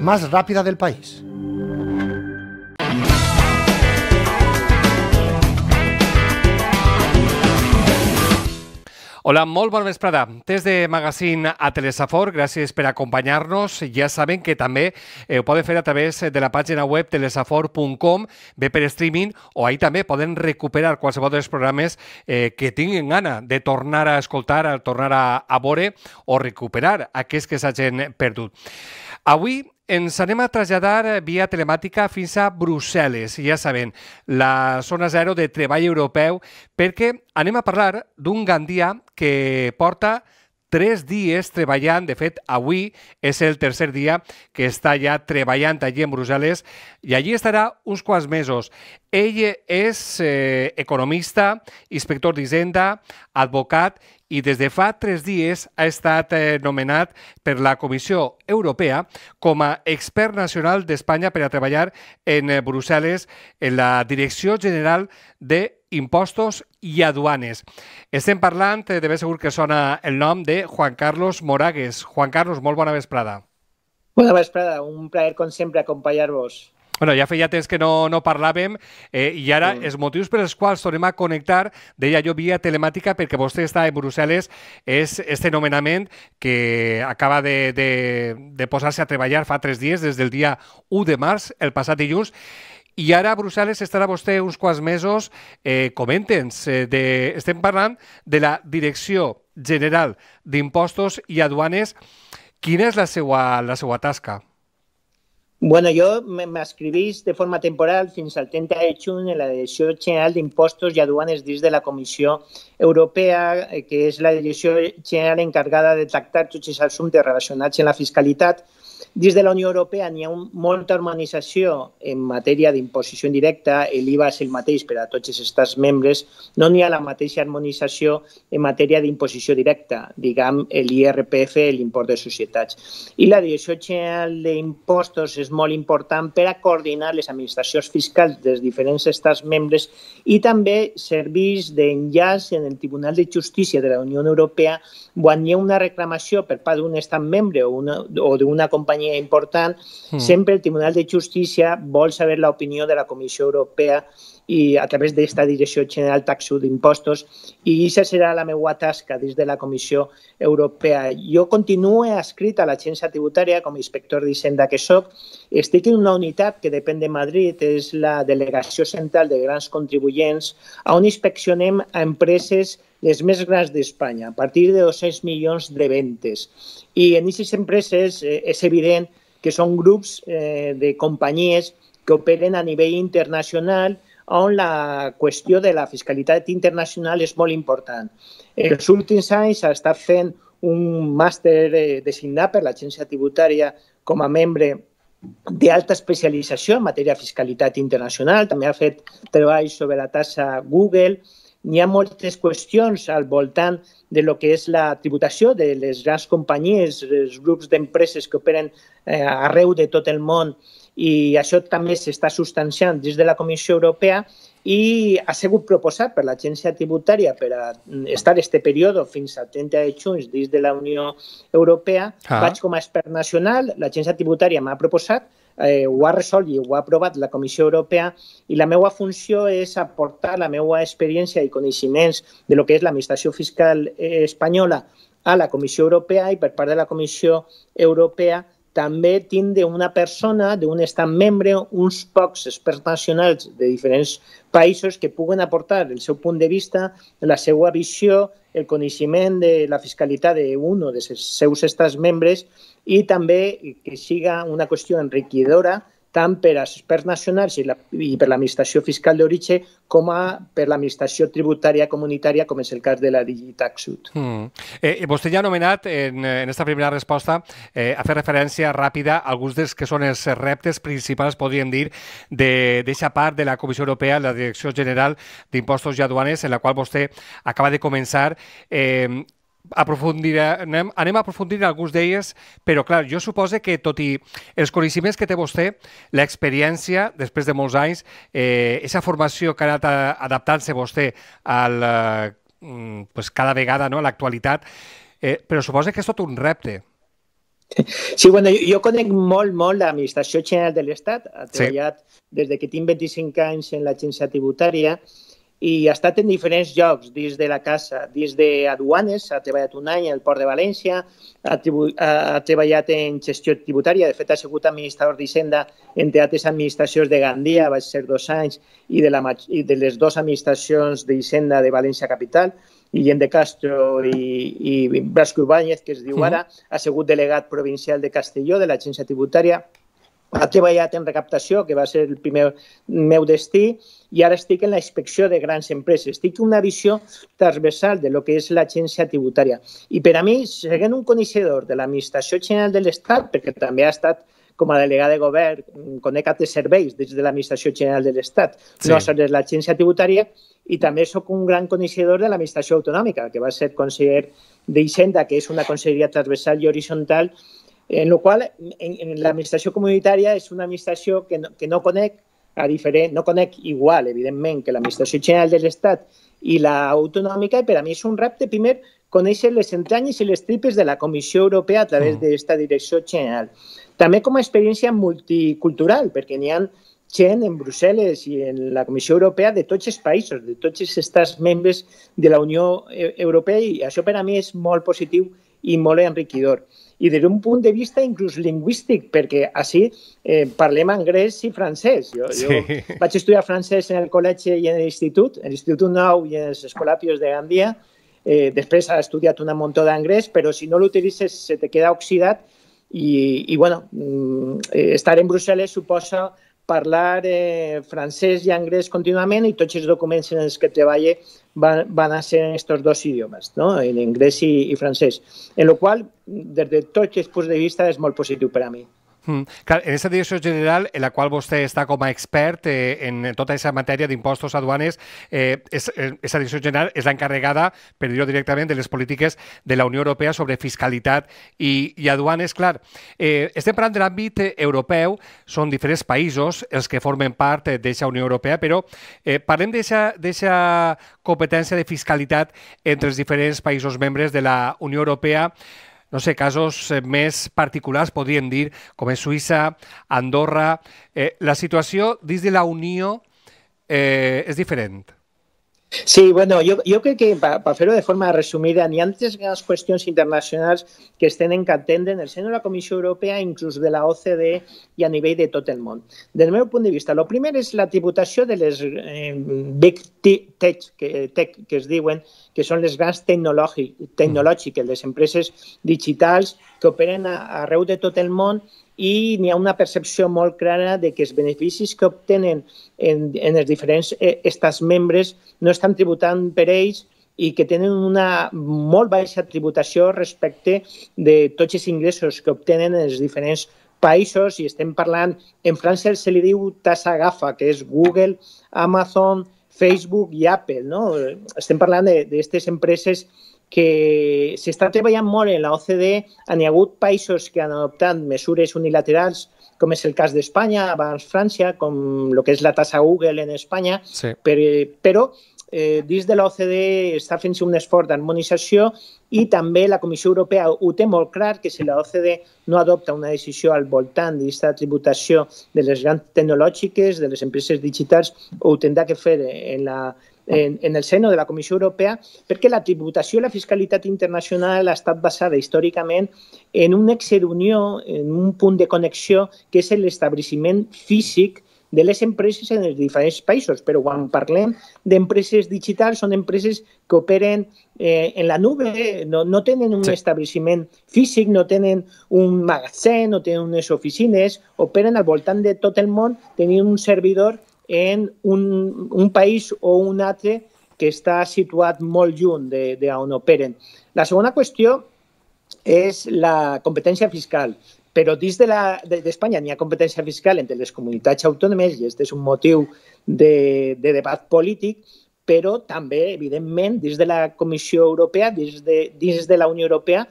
más rápida del país. Hola, molt bona vesprada. Des de Magazine a Telesafor, gràcies per acompanyar-nos. Ja saben que també eh, ho poden fer a través de la pàgina web telesafor.com, bé per streaming, o ahir també poden recuperar qualsevol dels programes eh, que tinguin gana de tornar a escoltar, a tornar a, a veure o recuperar aquests que s'hagin perdut. Avui ens anem a traslladar eh, via telemàtica fins a Brussel·les, ja saben, la zona zero de treball europeu, perquè anem a parlar d'un gandia que porta tres dies treballant. De fet, avui és el tercer dia que està ja treballant allí en Brussel·les i allí estarà uns quants mesos. Ell és eh, economista, inspector d'Hisenda, advocat i des de fa tres dies ha estat eh, nomenat per la Comissió Europea com a expert nacional d'Espanya per a treballar en eh, Brussel·les en la Direcció General de Impostos i Aduanes. Estem parlant, eh, de ben segur que sona el nom de Juan Carlos Moragues. Juan Carlos, molt bona vesprada. Bona vesprada, un plaer com sempre acompanyar-vos. Bueno, ja feia temps que no, no parlàvem eh, i ara mm. els motius per els quals tornem a connectar, deia jo, via telemàtica, perquè vostè està a Brussel·les, és este nomenament que acaba de, de, de posar-se a treballar fa tres dies, des del dia 1 de març, el passat dilluns, i ara a Brussel·les estarà vostè uns quants mesos. Eh, comenten-nos, eh, de, estem parlant de la Direcció General d'Impostos i Aduanes. Quina és la seva, la seva tasca? Bueno, jo m'escrivís de forma temporal fins al 30 de juny en la Direcció General d'Impostos i Aduanes dins de la Comissió Europea, eh, que és la direcció general encargada de tractar tots els assumptes relacionats amb la fiscalitat, Dins de la Unió Europea n'hi ha un, molta harmonització en matèria d'imposició indirecta, l'IVA és el mateix per a tots els estats membres, no n'hi ha la mateixa harmonització en matèria d'imposició directa, diguem l'IRPF, l'import de societats. I la Direcció General d'Impostos és molt important per a coordinar les administracions fiscals dels diferents estats membres i també serveix d'enllaç en el Tribunal de Justícia de la Unió Europea quan hi ha una reclamació per part d'un estat membre o, una, o d'una companyia companyia important, mm. sempre el Tribunal de Justícia vol saber l'opinió de la Comissió Europea i a través d'esta Direcció General Taxu d'Impostos i això serà la meva tasca des de la Comissió Europea. Jo continuo escrit a l'agència tributària com a inspector d'Hisenda que sóc. Estic en una unitat que depèn de Madrid, és la Delegació Central de Grans Contribuents, on inspeccionem a empreses les més grans d'Espanya, a partir de 200 milions de ventes. I en aquestes empreses eh, és evident que són grups eh, de companyies que operen a nivell internacional on la qüestió de la fiscalitat internacional és molt important. Els últims anys està fent un màster eh, designat per l'Agència Tributària com a membre d'alta especialització en matèria de fiscalitat internacional, també ha fet treball sobre la tassa Google, hi ha moltes qüestions al voltant de lo que és la tributació de les grans companyies, els grups d'empreses que operen eh, arreu de tot el món i això també s'està substanciant des de la Comissió Europea i ha sigut proposat per l'agència tributària per a estar este període fins al 30 de juny des de la Unió Europea. Ah. Vaig com a expert nacional, l'agència tributària m'ha proposat eh, ho ha resolt i ho ha aprovat la Comissió Europea i la meva funció és aportar la meva experiència i coneixements de lo que és l'administració fiscal eh, espanyola a la Comissió Europea i per part de la Comissió Europea també tindre una persona d'un estat membre, uns pocs experts nacionals de diferents països que puguen aportar el seu punt de vista, la seva visió el coneixement de la fiscalitat d'un o dels seus estats membres i també que siga una qüestió enriquidora tant per als experts nacionals i, la, i per l'administració fiscal d'origen com a per l'administració tributària comunitària, com és el cas de la Digitaxud. Mm. Eh, eh, vostè ja ha nomenat en, aquesta eh, primera resposta eh, a fer referència ràpida a alguns dels que són els reptes principals, podríem dir, d'aquesta part de la Comissió Europea, la Direcció General d'Impostos i Aduanes, en la qual vostè acaba de començar. Eh, aprofundirem, anem a aprofundir en alguns d'elles, però clar, jo suposo que tot i els coneixements que té vostè, l'experiència, després de molts anys, eh, esa formació que ha anat adaptant-se vostè al, eh, mm, pues cada vegada no, a l'actualitat, eh, però suposa que és tot un repte. Sí, bueno, jo, jo conec molt, molt l'Administració General de l'Estat. Ha treballat sí. des de que tinc 25 anys en l'agència tributària, i ha estat en diferents llocs dins de la casa, dins de aduanes, ha treballat un any al Port de València, ha, ha treballat en gestió tributària, de fet ha sigut administrador d'Hisenda en teatres administracions de Gandia, va ser dos anys, i de, la, i de les dues administracions d'Hisenda de València Capital, Guillem de Castro i, i Vasco Ibáñez, que es diu ara, ha sigut delegat provincial de Castelló, de l'Agència Tributària, ha treballat en recaptació, que va ser el primer meu destí, i ara estic en la inspecció de grans empreses. Estic una visió transversal de lo que és l'agència tributària. I per a mi, seguint un coneixedor de l'administració general de l'Estat, perquè també ha estat com a delegat de govern, conec altres serveis des de l'administració general de l'Estat, sí. no sobre l'agència tributària, i també sóc un gran coneixedor de l'administració autonòmica, que va ser conseller d'Hisenda, que és una conselleria transversal i horitzontal, en la qual en, en l'administració comunitària és una administració que no, que no conec a diferent, no conec igual, evidentment, que l'administració general de l'Estat i l'autonòmica, i per a mi és un repte, primer, conèixer les entranyes i les tripes de la Comissió Europea a través mm. d'aquesta direcció general. També com a experiència multicultural, perquè n'hi ha gent en Brussel·les i en la Comissió Europea de tots els països, de tots els estats membres de la Unió e-, Europea, i això per a mi és molt positiu i molt enriquidor. I des d'un punt de vista inclús lingüístic, perquè així eh, parlem anglès i francès. Jo, sí. jo vaig estudiar francès en el col·legi i en l'institut, en l'Institut Nou i en els Escolapios de Gandia. Eh, després ha estudiat una muntó d'anglès, però si no l'utilitzes se te queda oxidat i, i bueno, mm, eh, estar en Brussel·les suposa parlar eh, francès i anglès contínuament i tots els documents en els que treballa van, van a ser en estos dos idiomes, no? en anglès i, y francès. En lo qual, des de tots puntos de vista, és molt positiu per a mi. Mm. Clar, en aquesta direcció general, en la qual vostè està com a expert eh, en tota aquesta matèria d'impostos aduanes, eh, és, eh, aquesta direcció general és l'encarregada, per dir-ho directament, de les polítiques de la Unió Europea sobre fiscalitat i, i aduanes. Clar, eh, estem parlant de l'àmbit eh, europeu, són diferents països els que formen part eh, d'aquesta Unió Europea, però eh, parlem d'aquesta competència de fiscalitat entre els diferents països membres de la Unió Europea no sé, casos eh, més particulars, podríem dir, com és Suïssa, Andorra... Eh, la situació dins de la Unió eh, és diferent. Sí, bueno, yo creo que, para hacerlo de forma resumida, ni antes que las cuestiones internacionales que estén encantant en el seno de la Comisión Europea, incluso de la OCDE y a nivel de todo el mundo. Del punto de vista, lo primero es la tributación de las eh, big tech que, tech, que es diuen, que són les grans tecnològiques, las empresas digitals que operen a, arreu de todo i n'hi ha una percepció molt clara de que els beneficis que obtenen en, en els diferents eh, estats membres no estan tributant per ells i que tenen una molt baixa tributació respecte de tots els ingressos que obtenen els diferents països i estem parlant, en França se li diu tassa GAFA, que és Google, Amazon, Facebook i Apple. No? Estem parlant d'aquestes empreses que s'està treballant molt en l'OCDE. Hi ha hagut països que han adoptat mesures unilaterals com és el cas d'Espanya, abans França, com el que és la tassa Google en Espanya, sí. però, però eh, dins de l'OCDE està fent-se un esforç d'harmonització i també la Comissió Europea ho té molt clar que si l'OCDE no adopta una decisió al voltant d'aquesta tributació de les grans tecnològiques, de les empreses digitals, ho tindrà que fer en la, en, en el seno de la Comissió Europea perquè la tributació i la fiscalitat internacional ha estat basada històricament en un exe d'unió, en un punt de connexió que és l'establiment físic de les empreses en els diferents països, però quan parlem d'empreses digitals són empreses que operen eh, en la nube, no, no tenen un sí. establiment físic, no tenen un magatzem, no tenen unes oficines, operen al voltant de tot el món tenen un servidor en un, un país o un altre que està situat molt lluny d'on operen. La segona qüestió és la competència fiscal, però dins d'Espanya de de, n'hi ha competència fiscal entre les comunitats autònomes i aquest és un motiu de, de debat polític, però també, evidentment, dins de la Comissió Europea, dins de, dins de la Unió Europea,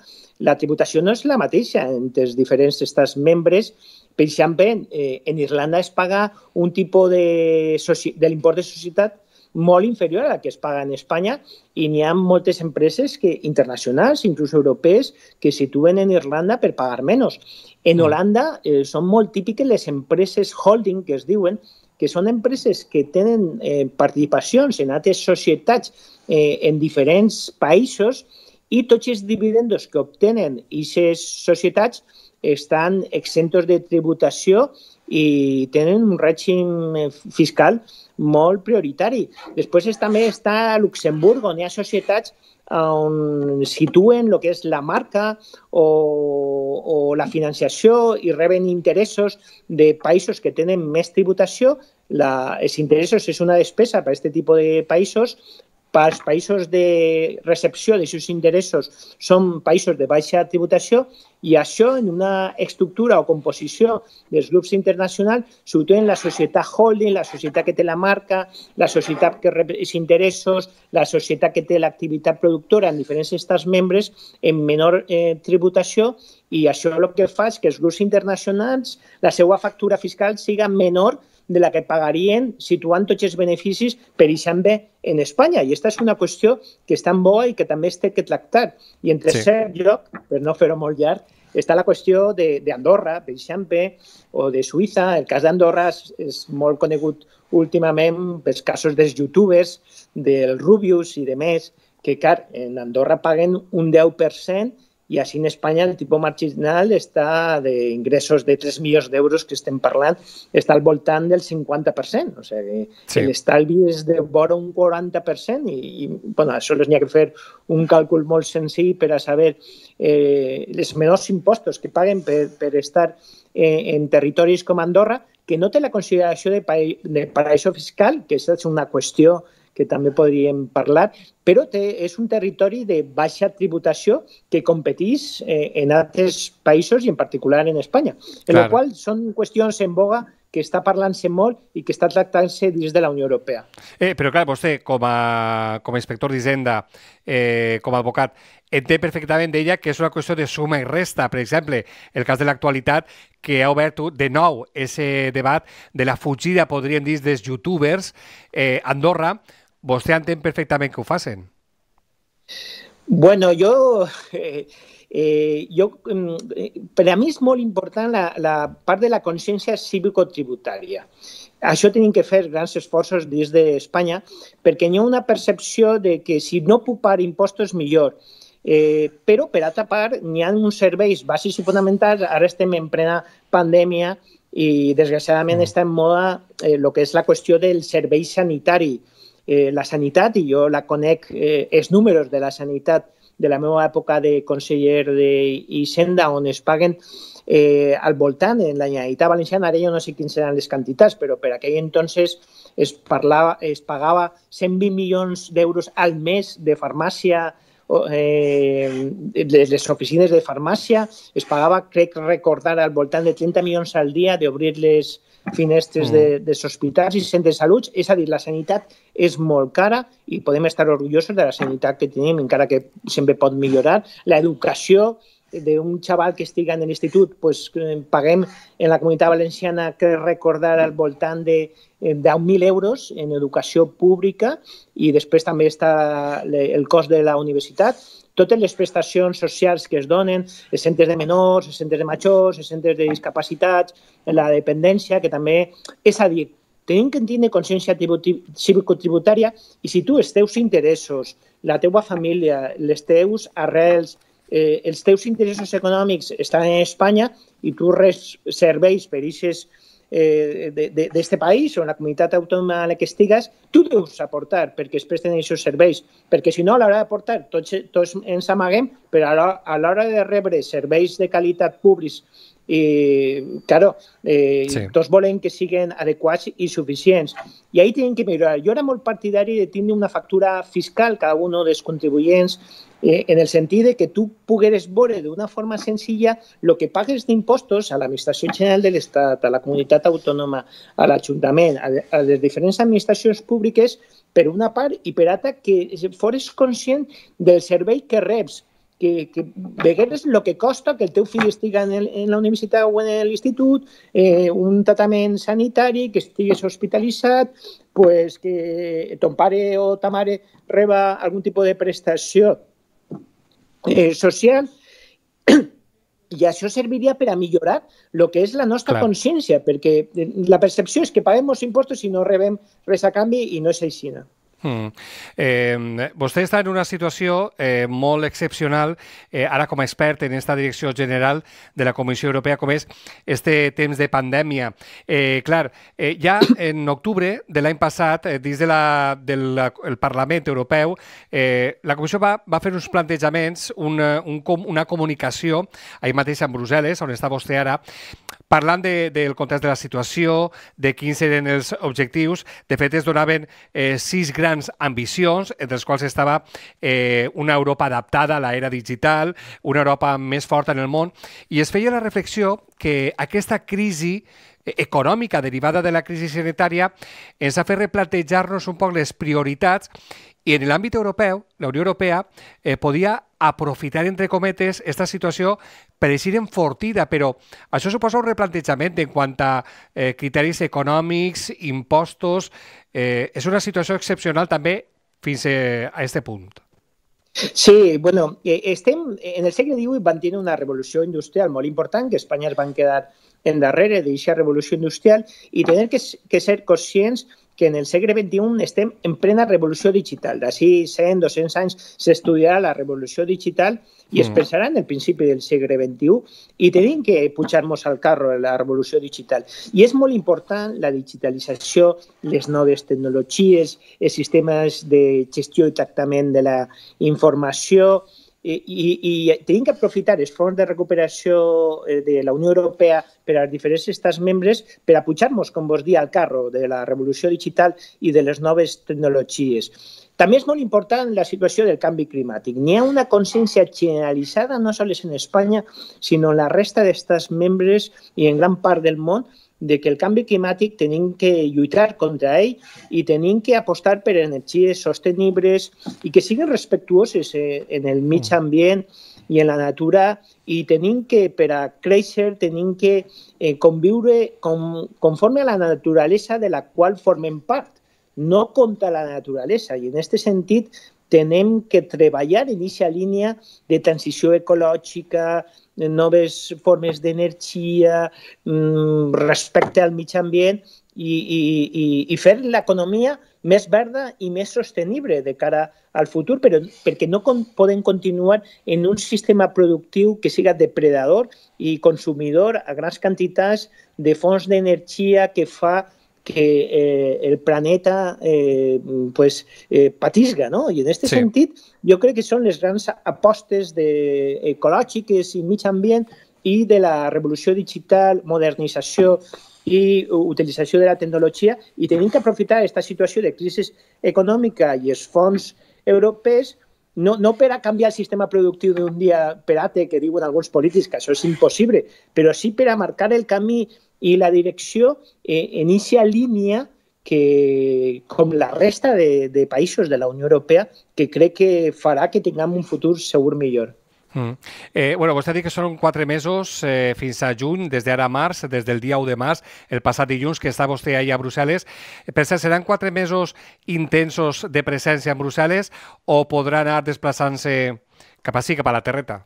la tributació no és la mateixa entre els diferents estats membres per exemple, eh, en Irlanda es paga un tipus de, de l'import de societat molt inferior a la que es paga en Espanya i n'hi ha moltes empreses que, internacionals, inclús europees, que situen en Irlanda per pagar menys. En mm. Holanda eh, són molt típiques les empreses holding, que es diuen, que són empreses que tenen eh, participacions en altres societats eh, en diferents països i tots els dividendos que obtenen aquestes societats estan exentos de tributació i tenen un règim eh, fiscal molt prioritari. Després també està Luxemburg, on hi ha societats eh, on situen el que és la marca o, o la financiació i reben interessos de països que tenen més tributació. La, els interessos és una despesa per a aquest tipus de països pels països de recepció d'aquests interessos són països de baixa tributació i això en una estructura o composició dels grups internacionals, sobretot en la societat holding, la societat que té la marca, la societat que rep els interessos, la societat que té l'activitat productora en diferents estats membres, en menor eh, tributació, i això el que fa és que els grups internacionals, la seva factura fiscal siga menor de la que pagarien situant tots els beneficis, per exemple, en Espanya. I aquesta és una qüestió que està en boa i que també es té que tractar. I en tercer sí. lloc, per no fer-ho molt llarg, està la qüestió d'Andorra, per exemple, o de Suïssa. El cas d'Andorra és, és molt conegut últimament pels casos dels youtubers, del Rubius i de més, que car, en Andorra paguen un 10% i així en Espanya el tipus marginal està d'ingressos de 3 milions d'euros que estem parlant, està al voltant del 50%, o sigui, sí. l'estalvi és de vora un 40% i, i bueno, sols n'hi ha que fer un càlcul molt senzill per a saber eh, els menors impostos que paguen per, per estar eh, en territoris com Andorra, que no té la consideració de, pa de paraíso fiscal, que és una qüestió que també podríem parlar, però té, és un territori de baixa tributació que competís eh, en altres països i en particular en Espanya. En la qual són qüestions en boga que està parlant-se molt i que està tractant-se dins de la Unió Europea. Eh, però clar, vostè, com a, com a inspector d'Hisenda, eh, com a advocat, entén perfectament d'ella que és una qüestió de suma i resta. Per exemple, el cas de l'actualitat, que ha obert de nou ese debat de la fugida, podríem dir, dels youtubers eh, Andorra, vostè entén perfectament que ho facin. Bueno, jo... Eh, eh jo mm, per a mi és molt important la, la part de la consciència cívico-tributària. Això tenim que fer grans esforços des d'Espanya perquè hi ha una percepció de que si no puc pagar impostos, millor. Eh, però, per altra part, n'hi ha uns serveis bàsics i fonamentals. Ara estem en plena pandèmia i, desgraciadament, mm. està en moda el eh, lo que és la qüestió del servei sanitari. Eh, eh, la sanitat, i jo la conec, eh, els números de la sanitat de la meva època de conseller d'Hisenda, on es paguen eh, al voltant, en la Generalitat Valenciana, ara jo no sé quines seran les quantitats, però per aquell entonces es, parlava, es pagava 120 milions d'euros al mes de farmàcia, eh, les, les oficines de farmàcia, es pagava, crec recordar, al voltant de 30 milions al dia d'obrir les, eh, finestres mm. de, hospitals i centres de salut, és a dir, la sanitat és molt cara i podem estar orgullosos de la sanitat que tenim, encara que sempre pot millorar. L'educació d'un xaval que estigui en l'institut, pues, eh, paguem en la comunitat valenciana, que recordar, al voltant de 10.000 eh, euros en educació pública i després també està el cost de la universitat totes les prestacions socials que es donen, els centres de menors, els centres de majors, els centres de discapacitats, la dependència, que també... És a dir, tenim que tenir consciència tributària i si tu els teus interessos, la teua família, les teus arrels, eh, els teus interessos econòmics estan en Espanya i tu res serveis per aquestes eh, d'aquest país o en la comunitat autònoma en la que estigues, tu deus aportar perquè es presten aquests serveis. Perquè si no, a l'hora d'aportar tots, tots ens amaguem, però a l'hora de rebre serveis de qualitat públics i, claro, eh, sí. tots volen que siguin adequats i suficients. I ahí tenen que millorar. Jo era molt partidari de tindre una factura fiscal, cada un dels contribuents, eh, en el sentit de que tu pugueres veure d'una forma senzilla el que pagues d'impostos a l'administració general de l'Estat, a la comunitat autònoma, a l'Ajuntament, a, a les diferents administracions públiques, per una part, i per altra, que fores conscient del servei que reps, que, que vegueres el que costa que el teu fill estigui en, el, en la universitat o en l'institut, eh, un tractament sanitari, que estigues hospitalitzat, pues que ton pare o ta mare reba algun tipus de prestació eh, social i això serviria per a millorar el que és la nostra Clar. consciència, perquè eh, la percepció és que paguem els impostos i no rebem res a canvi i no és així. No? Mm. Eh, vostè està en una situació eh, molt excepcional, eh, ara com a expert en aquesta direcció general de la Comissió Europea, com és este temps de pandèmia. Eh, clar, eh, ja en octubre de l'any passat, eh, dins de la, del el Parlament Europeu, eh, la Comissió va, va fer uns plantejaments, una, un, una comunicació, ahir mateix a Brussel·les, on està vostè ara, Parlant de, del context de la situació, de quins eren els objectius, de fet es donaven eh, sis grans ambicions, entre les quals estava eh, una Europa adaptada a l'era digital, una Europa més forta en el món, i es feia la reflexió que aquesta crisi econòmica derivada de la crisi sanitària ens ha fet replantejar-nos un poc les prioritats i en l'àmbit europeu, la Unió Europea eh, podia aprofitar, entre cometes, aquesta situació per eixir enfortida, però això suposa un replantejament en quant a eh, criteris econòmics, impostos... Eh, és una situació excepcional també fins eh, a aquest punt. Sí, bueno, e, este, en el de XVIII mantiene una revolución industrial muy importante, que España va a quedar en de esa revolución industrial y tener que, ser conscientes que en el segle XXI estem en plena revolució digital. D'ací 100, 200 anys s'estudiarà la revolució digital i es mm. pensarà en el principi del segle XXI i tenim que pujar-nos al carro de la revolució digital. I és molt important la digitalització, les noves tecnologies, els sistemes de gestió i tractament de la informació, i, i, i tenim que aprofitar els fons de recuperació eh, de la Unió Europea per als diferents estats membres per a pujar-nos, com vos dir, al carro de la revolució digital i de les noves tecnologies. També és molt important la situació del canvi climàtic. N'hi ha una consciència generalitzada no sols en Espanya, sinó en la resta d'estats membres i en gran part del món de que el cambio climático tienen que luchar contra él y tienen que apostar por energías sostenibles y que sigan respetuosos eh, en el medio mm. ambiente y en la natura y tienen que, para crecer tienen que eh, convivir conforme a la naturaleza de la cual formen parte, no contra la naturaleza y en este sentido tenem que treballar en aquesta línia de transició ecològica, noves formes d'energia, mm, respecte al mig ambient i, i, i, i fer l'economia més verda i més sostenible de cara al futur, però perquè no con poden continuar en un sistema productiu que siga depredador i consumidor a grans quantitats de fonts d'energia que fa que eh, el planeta eh, pues eh, patisga, no? Y en este sentido yo creo que son los grandes apostes de, y y mig ambient y de la revolución digital, modernización y utilización de la tecnología y tienen que aprovechar esta situación de crisis económica y esfuerzos europeos. no, no per a canviar el sistema productiu d'un dia per ate, que diuen alguns polítics que això és impossible, però sí per a marcar el camí i la direcció eh, en aquesta línia que, com la resta de, de països de la Unió Europea, que crec que farà que tinguem un futur segur millor. Mm. Eh, bueno, vostè ha dit que són quatre mesos eh, fins a juny, des d'ara a març, des del dia 1 de març, el passat dilluns, que està vostè ahir a Brussel·les. Per cert, seran quatre mesos intensos de presència en Brussel·les o podrà anar desplaçant-se cap a sí, cap a la terreta?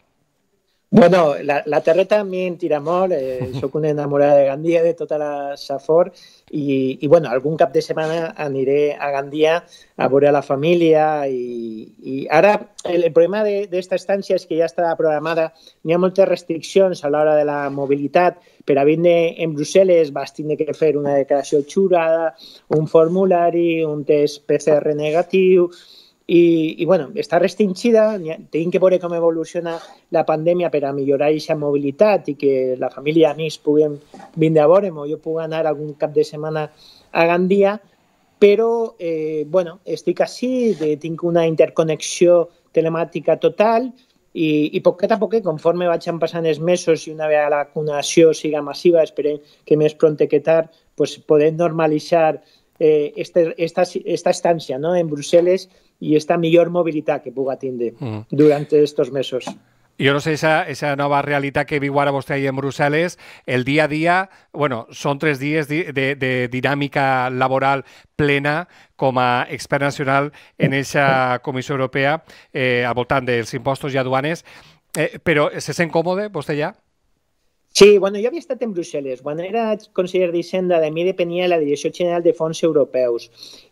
Bueno, la, la terreta a mi em tira molt, eh, soc una enamorada de Gandia, de tota la Safor, i, i bueno, algun cap de setmana aniré a Gandia a veure la família, i, i ara el, el problema d'esta estància és que ja està programada, hi ha moltes restriccions a l'hora de la mobilitat, per a vindre en Brussel·les vas tindre que fer una declaració xurada, un formulari, un test PCR negatiu, i, i bueno, està restringida, tenim que veure com evoluciona la pandèmia per a millorar aquesta mobilitat i que la família i amics puguem vindre a veure'm o jo puc anar algun cap de setmana a Gandia, però eh, bueno, estic així, de, tinc una interconnexió telemàtica total i, i poquet a poquet, conforme vaig passant els mesos i una vegada la vacunació siga massiva, esperem que més pront que tard, pues, poder normalitzar eh, esta, esta, esta estància no? en Brussel·les i esta millor mobilitat que puga tindre mm. durant aquests mesos. Jo no sé esa, esa nova realitat que viu ara vostè ahí en Brussel·les, el dia a dia, bueno, són tres dies de, de, de dinàmica laboral plena com a expert nacional en aquesta Comissió Europea eh, al voltant dels impostos i aduanes, eh, però se sent còmode vostè ja? Sí, bueno, jo havia estat en Brussel·les. Quan era conseller d'Hisenda, de mi depenia la Direcció General de Fons Europeus.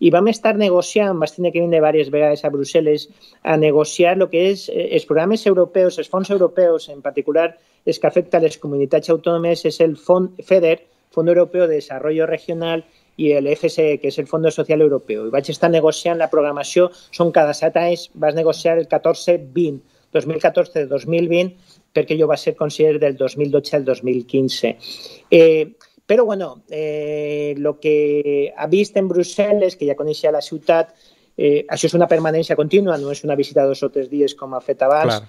I vam estar negociant, vaig tenir que venir diverses vegades a Brussel·les a negociar el que és eh, els programes europeus, els fons europeus, en particular els que afecten les comunitats autònomes, és el Fond FEDER, Fons Europeu de Desarrollo Regional, i el FSE, que és el Fondo Social Europeu. I vaig estar negociant la programació, són cada set anys, vas negociar el 14-20, 2014-2020, perquè jo va ser conseller del 2012 al 2015. Eh, però, bueno, eh, que ha vist en Brussel·les, que ja coneixia la ciutat, eh, això és una permanència contínua, no és una visita dos o tres dies com ha fet abans. Clar.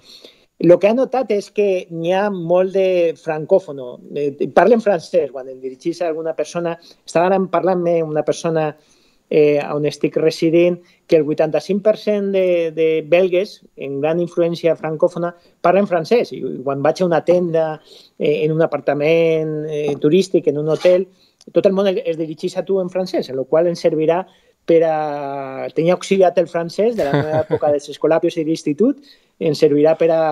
El que ha notat és que n'hi ha molt de francòfono. Eh, parlen francès, quan dirigís a alguna persona, estaven parlant amb una persona eh, on estic residint, que el 85% de, de belgues, en gran influència francòfona, parlen francès. I quan vaig a una tenda, eh, en un apartament eh, turístic, en un hotel, tot el món es dirigeix a tu en francès, en la qual em servirà per a... Tenia auxiliat el francès de la meva època dels escolàpios i d'institut, em servirà per a,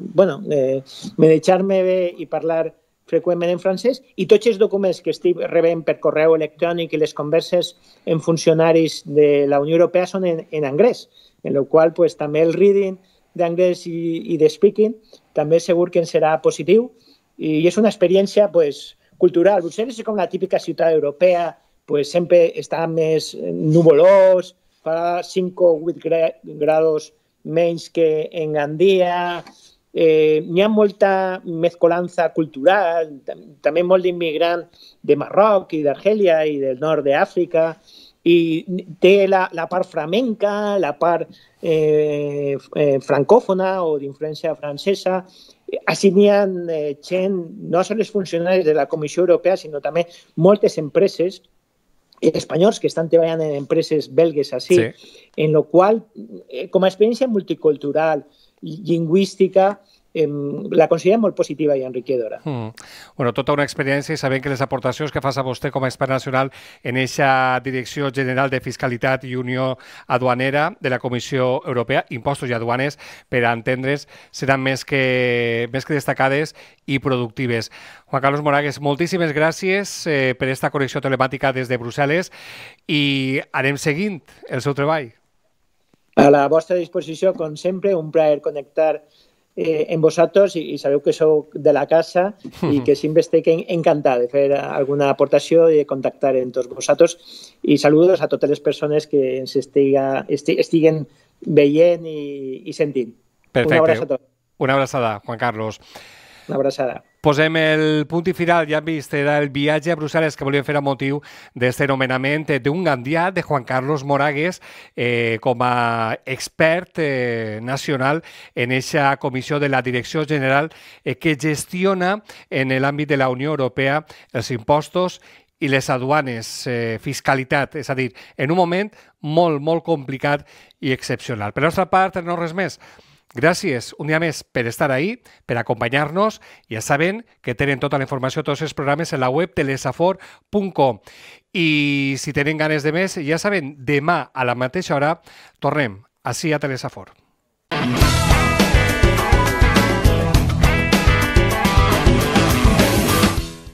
bueno, eh, deixar me bé i parlar freqüentment en francès, i tots els documents que estic rebent per correu electrònic i les converses en funcionaris de la Unió Europea són en, en anglès, en la qual pues, també el reading d'anglès i, i de speaking també segur que en serà positiu i, és una experiència pues, cultural. Brussel·les és com la típica ciutat europea, pues, sempre està més nuvolós, fa 5 o 8 graus menys que en Gandia, eh, mucha ha molta mezcolanza cultural, también molde inmigrante de Marroc de Argelia y del norte de África y la, la par flamenca, la par eh, eh, francófona o de influencia francesa. así n'hi eh, no solo los funcionarios de la Comisión Europea, sino también muchas empresas españoles que están trabajando en empresas belgas así, en lo cual, como experiencia multicultural, lingüística la considerem molt positiva i enriquidora. Mm. Bueno, tota una experiència i sabem que les aportacions que fas a vostè com a expert nacional en aquesta Direcció General de Fiscalitat i Unió Aduanera de la Comissió Europea, Impostos i Aduanes, per a entendre's, seran més que, més que destacades i productives. Juan Carlos Moragues, moltíssimes gràcies eh, per aquesta connexió telemàtica des de Brussel·les i anem seguint el seu treball. a la vuestra disposición con siempre un placer conectar eh, en vosotros y saber que sou de la casa y que siempre estic en, de hacer alguna aportación y de contactar en todos y Y saludos a todas las personas que siguen estiga, y estiguen veient i, i sentint. Una abrazada Juan Carlos. Una abraçada. Posem el punt i final, ja hem vist, era el viatge a Brussel·les que volíem fer a motiu d'aquest nomenament d'un gandià, de Juan Carlos Moragues, eh, com a expert eh, nacional en aquesta comissió de la Direcció General eh, que gestiona en l'àmbit de la Unió Europea els impostos i les aduanes, eh, fiscalitat, és a dir, en un moment molt, molt complicat i excepcional. Per la nostra part, no res més. Gracias un día más por estar ahí, por acompañarnos. Ya saben que tienen toda la de todos esos programas en la web telesafor.com. Y si tienen ganas de mes, ya saben, de más a la mateixa hora torrem así a Telesafor.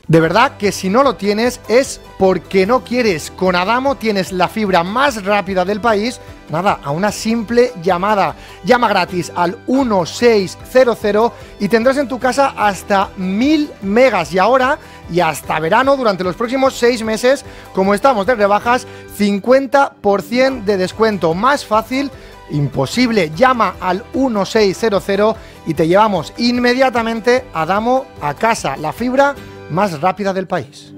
De verdad que si no lo tienes es porque no quieres. Con Adamo tienes la fibra más rápida del país nada, a una simple llamada. Llama gratis al 1600 y tendrás en tu casa hasta 1000 megas. Y ahora, y hasta verano, durante los próximos seis meses, como estamos de rebajas, 50% de descuento. Más fácil imposible. Llama al 1600 y te llevamos inmediatamente a Damo a casa, la fibra más rápida del país.